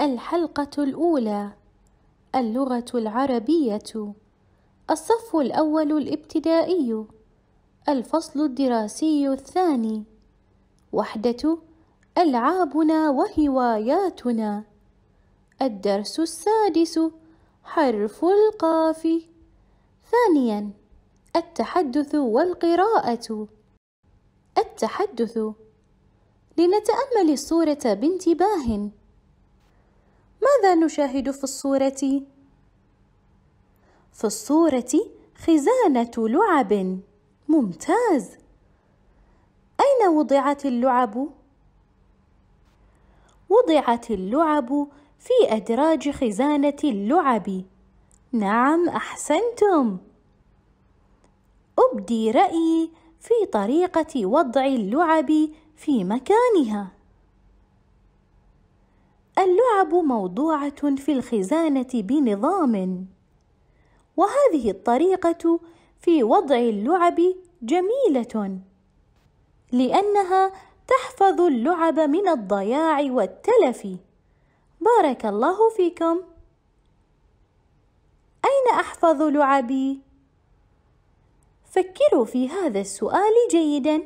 الحلقة الأولى اللغة العربية الصف الأول الابتدائي الفصل الدراسي الثاني وحدة ألعابنا وهواياتنا الدرس السادس حرف القاف ثانيا التحدث والقراءة التحدث لنتأمل الصورة بانتباه ماذا نشاهد في الصورة؟ في الصورة خزانة لعب ممتاز أين وضعت اللعب؟ وضعت اللعب في أدراج خزانة اللعب نعم أحسنتم أبدي رأيي في طريقة وضع اللعب في مكانها اللعب موضوعه في الخزانه بنظام وهذه الطريقه في وضع اللعب جميله لانها تحفظ اللعب من الضياع والتلف بارك الله فيكم اين احفظ لعبي فكروا في هذا السؤال جيدا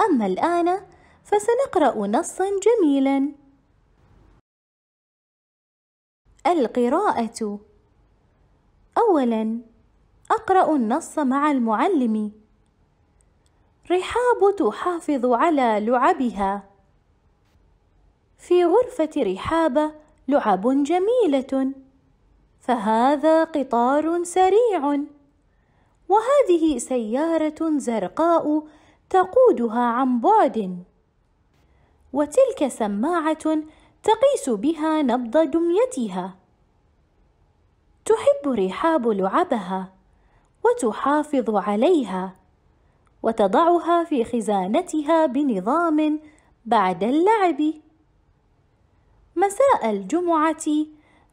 اما الان فسنقرا نصا جميلا القراءة أولا أقرأ النص مع المعلم رحاب تحافظ على لعبها في غرفة رحاب لعب جميلة فهذا قطار سريع وهذه سيارة زرقاء تقودها عن بعد وتلك سماعة تقيس بها نبض دميتها تحب رحاب لعبها وتحافظ عليها وتضعها في خزانتها بنظام بعد اللعب مساء الجمعه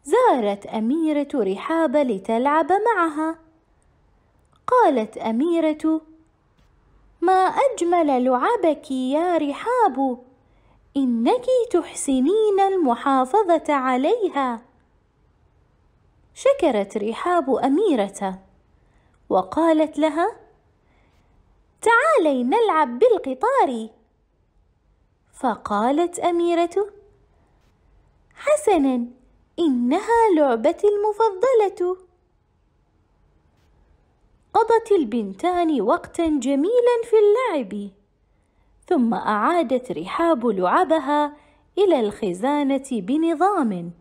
زارت اميره رحاب لتلعب معها قالت اميره ما اجمل لعبك يا رحاب إنك تحسنين المحافظة عليها شكرت رحاب أميرته وقالت لها تعالي نلعب بالقطار فقالت أميرته حسنا إنها لعبتي المفضلة قضت البنتان وقتا جميلا في اللعب ثم أعادت رحاب لعبها إلى الخزانة بنظام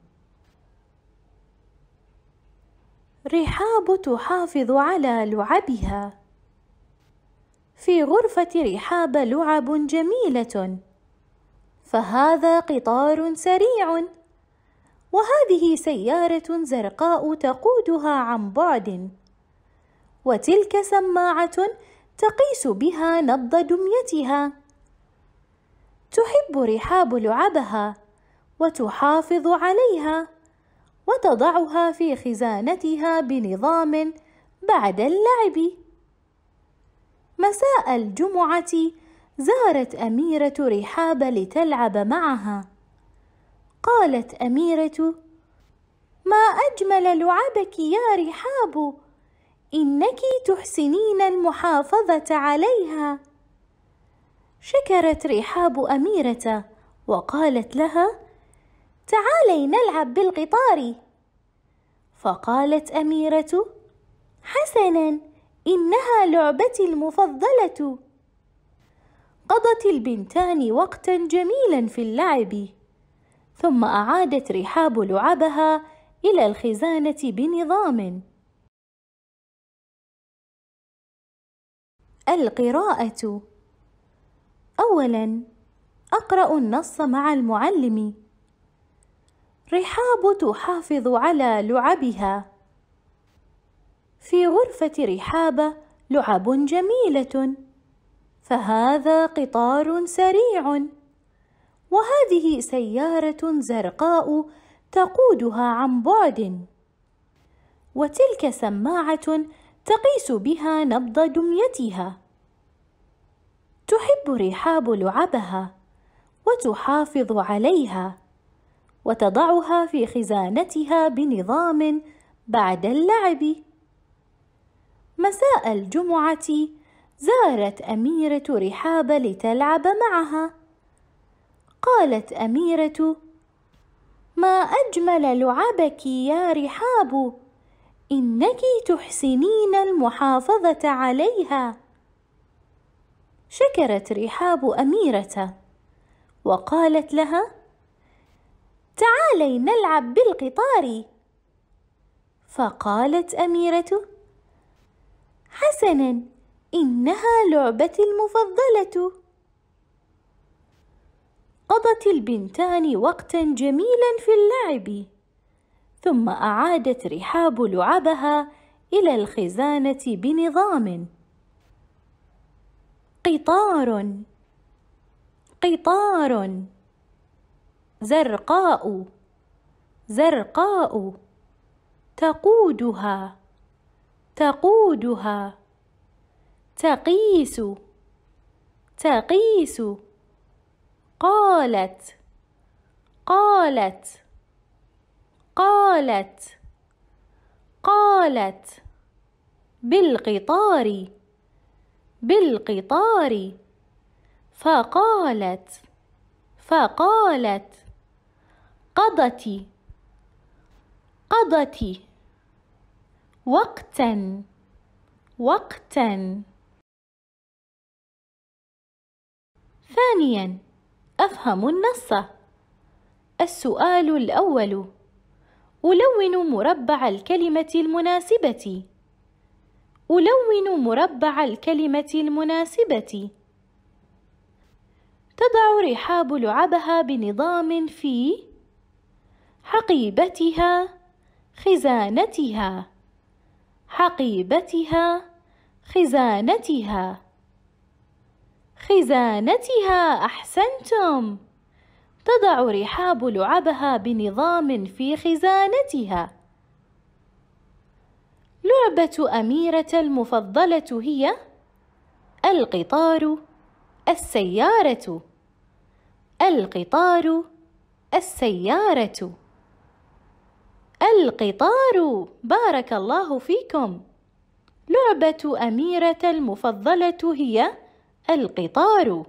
رحاب تحافظ على لعبها في غرفة رحاب لعب جميلة فهذا قطار سريع وهذه سيارة زرقاء تقودها عن بعد وتلك سماعة تقيس بها نبض دميتها تحب رحاب لعبها وتحافظ عليها وتضعها في خزانتها بنظام بعد اللعب مساء الجمعه زارت اميره رحاب لتلعب معها قالت اميره ما اجمل لعبك يا رحاب انك تحسنين المحافظه عليها شكرت رحاب أميرة وقالت لها تعالي نلعب بالقطار فقالت أميرة حسنا إنها لعبتي المفضلة قضت البنتان وقتا جميلا في اللعب ثم أعادت رحاب لعبها إلى الخزانة بنظام القراءة أولا أقرأ النص مع المعلم رحاب تحافظ على لعبها في غرفة رحاب لعب جميلة فهذا قطار سريع وهذه سيارة زرقاء تقودها عن بعد وتلك سماعة تقيس بها نبض دميتها تحب رحاب لعبها وتحافظ عليها وتضعها في خزانتها بنظام بعد اللعب مساء الجمعه زارت اميره رحاب لتلعب معها قالت اميره ما اجمل لعبك يا رحاب انك تحسنين المحافظه عليها شكرت رحاب أميرته وقالت لها تعالي نلعب بالقطار فقالت أميرته حسنا إنها لعبتي المفضلة قضت البنتان وقتا جميلا في اللعب ثم أعادت رحاب لعبها إلى الخزانة بنظام قطار قطار زرقاء زرقاء تقودها تقودها تقيس تقيس قالت قالت قالت قالت بالقطار بالقطار فقالت فقالت قضت قضت وقتا وقتا ثانيا افهم النص السؤال الاول ألون مربع الكلمة المناسبة ألون مربع الكلمة المناسبة تضع رحاب لعبها بنظام في حقيبتها خزانتها حقيبتها خزانتها خزانتها أحسنتم تضع رحاب لعبها بنظام في خزانتها لعبة أميرة المفضلة هي القطار السيارة القطار السيارة القطار بارك الله فيكم لعبة أميرة المفضلة هي القطار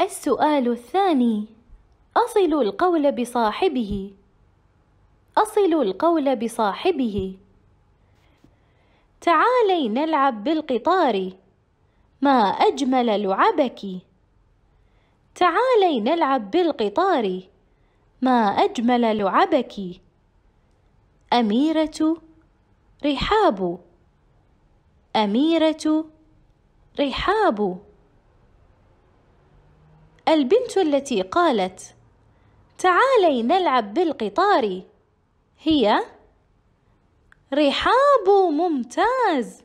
السؤال الثاني أصل القول بصاحبه أصل القول بصاحبه تعالي نلعب بالقطار ما أجمل لعبك تعالي نلعب بالقطار ما أجمل لعبك أميرة رحاب أميرة رحاب البنت التي قالت تعالي نلعب بالقطار هي رحاب ممتاز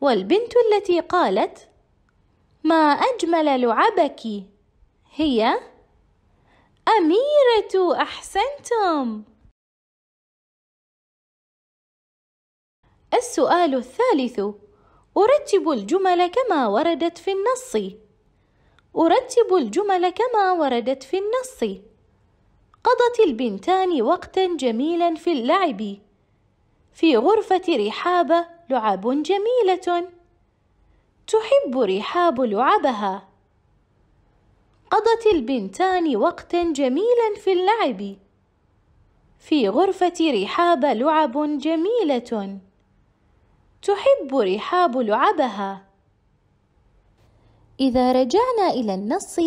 والبنت التي قالت ما أجمل لعبك هي أميرة أحسنتم السؤال الثالث أرتب الجمل كما وردت في النص أرتب الجمل كما وردت في النص قضت البنتان وقتا جميلا في اللعب في غرفة رحابة لعب جميلة تحب رحاب لعبها قضت البنتان وقتا جميلا في اللعب في غرفة رحاب لعب جميلة تحب رحاب لعبها إذا رجعنا إلى النص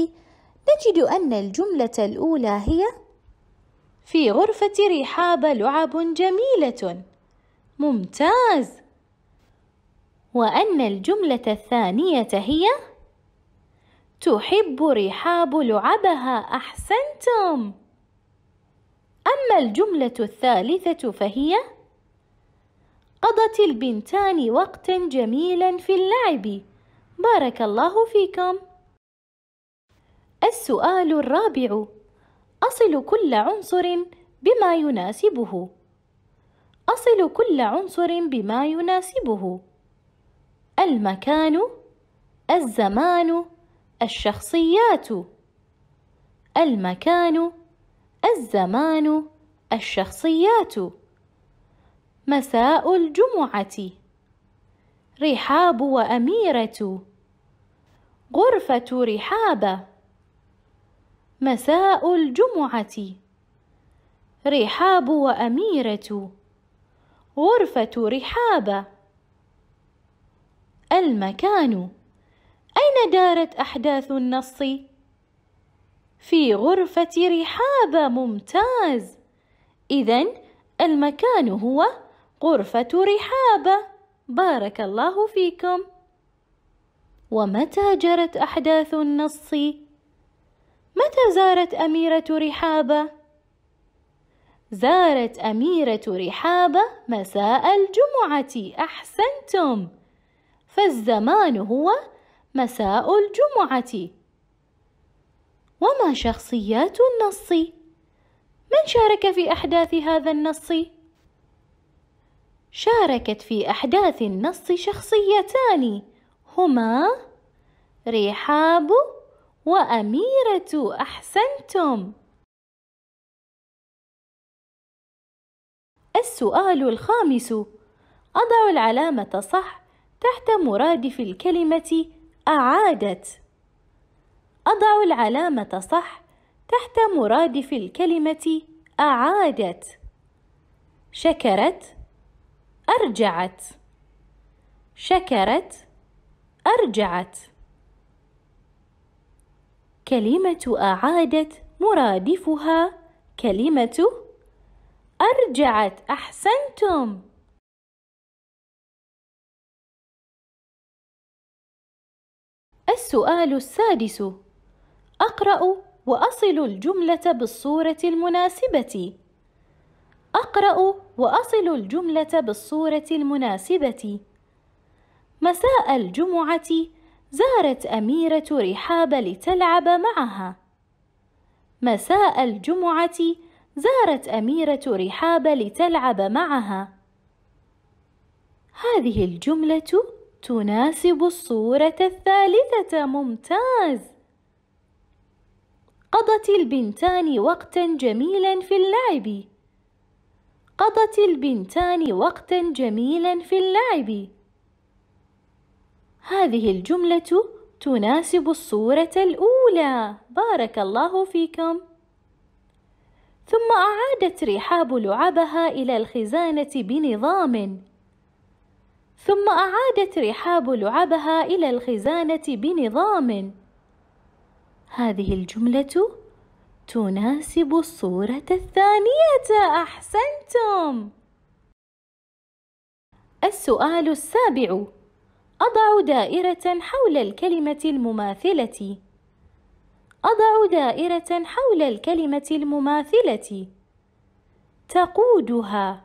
نجد أن الجملة الأولى هي في غرفة رحاب لعب جميلة ممتاز وأن الجملة الثانية هي تحب رحاب لعبها أحسنتم أما الجملة الثالثة فهي قضت البنتان وقتا جميلا في اللعب بارك الله فيكم السؤال الرابع أصل كل عنصر بما يناسبه أصل كل عنصر بما يناسبه المكان الزمان الشخصيات المكان الزمان الشخصيات مساء الجمعة رحاب وأميرة غرفة رحابة مساء الجمعة رحاب وأميرة غرفة رحابة المكان أين دارت أحداث النص؟ في غرفة رحابة ممتاز إذا المكان هو غرفة رحابة بارك الله فيكم ومتى جرت أحداث النص؟ متى زارت أميرة رحابة؟ زارت أميرة رحابة مساء الجمعة أحسنتم فالزمان هو مساء الجمعة وما شخصيات النص؟ من شارك في أحداث هذا النص؟ شاركت في أحداث النص شخصيتان هما رحاب وأميرة أحسنتم السؤال الخامس أضع العلامة صح تحت مرادف الكلمة أعادت أضع العلامة صح تحت مرادف الكلمة أعادت شكرت أرجعت شكرت أرجعت كلمة أعادت مرادفها كلمة أرجعت أحسنتم السؤال السادس أقرأ وأصل الجملة بالصورة المناسبة أقرأ وأصل الجملة بالصورة المناسبة مساء الجمعة زارت أميرة رحاب لتلعب معها مساء الجمعة زارت أميرة رحاب لتلعب معها هذه الجملة تناسب الصورة الثالثة ممتاز قضت البنتان وقتا جميلا في اللعب قضت البنتان وقتا جميلا في اللعب هذه الجملة تناسب الصورة الأولى بارك الله فيكم ثم أعادت رحاب لعبها إلى الخزانة بنظام ثم أعادت رحاب لعبها إلى الخزانة بنظام هذه الجملة تناسب الصورة الثانية أحسنتم السؤال السابع أضع دائرة حول الكلمة المماثلة أضع دائرة حول الكلمة المماثلة تقودها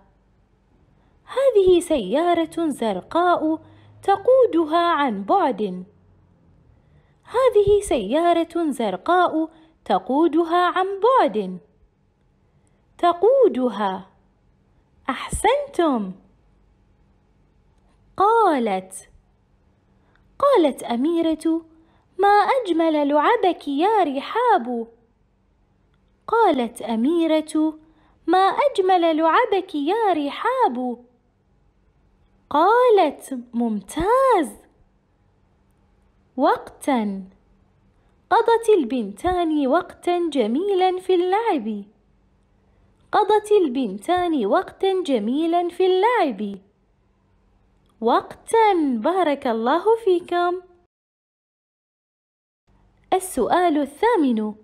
هذه سيارة زرقاء تقودها عن بعد هذه سيارة زرقاء تقودها عن بعد تقودها أحسنتم قالت قالت أميرة ما أجمل لعبك يا رحاب قالت أميرة ما أجمل لعبك يا رحاب قالت ممتاز وقتا قضت البنتان وقتا جميلا في اللعب قضت البنتان وقتا جميلا في اللعب وقتا بارك الله فيكم السؤال الثامن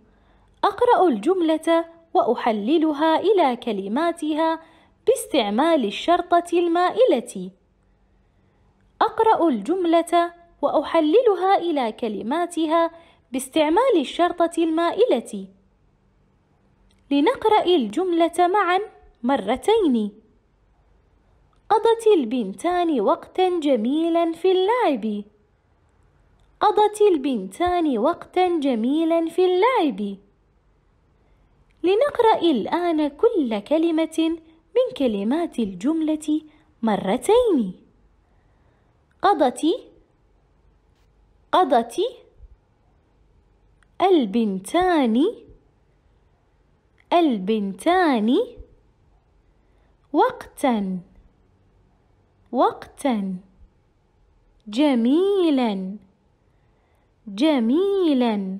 اقرا الجمله واحللها الى كلماتها باستعمال الشرطه المائله اقرا الجمله واحللها الى كلماتها باستعمال الشرطه المائله لنقرا الجمله معا مرتين قضت البنتان وقتا جميلا في اللعب قضت البنتان وقتا جميلا في اللعب لنقرأ الآن كل كلمة من كلمات الجملة مرتين قضت قضت البنتان البنتان وقتاً وقتا جميلا جميلا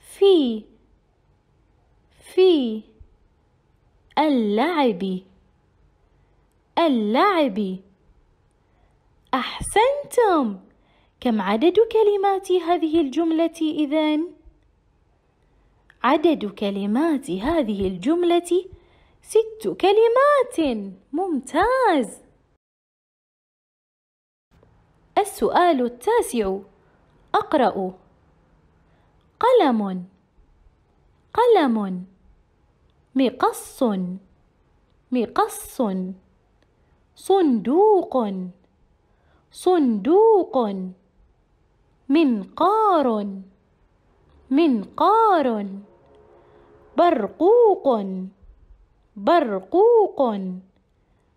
في في اللعب اللعب احسنتم كم عدد كلمات هذه الجمله اذن عدد كلمات هذه الجمله ست كلمات ممتاز السؤال التاسع أقرأ قلم قلم مقص مقص صندوق صندوق منقار منقار برقوق برقوق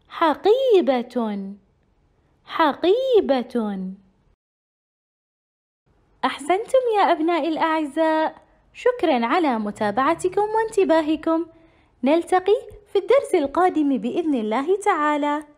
حقيبة حقيبة أحسنتم يا أبنائي الأعزاء شكرا على متابعتكم وانتباهكم نلتقي في الدرس القادم بإذن الله تعالى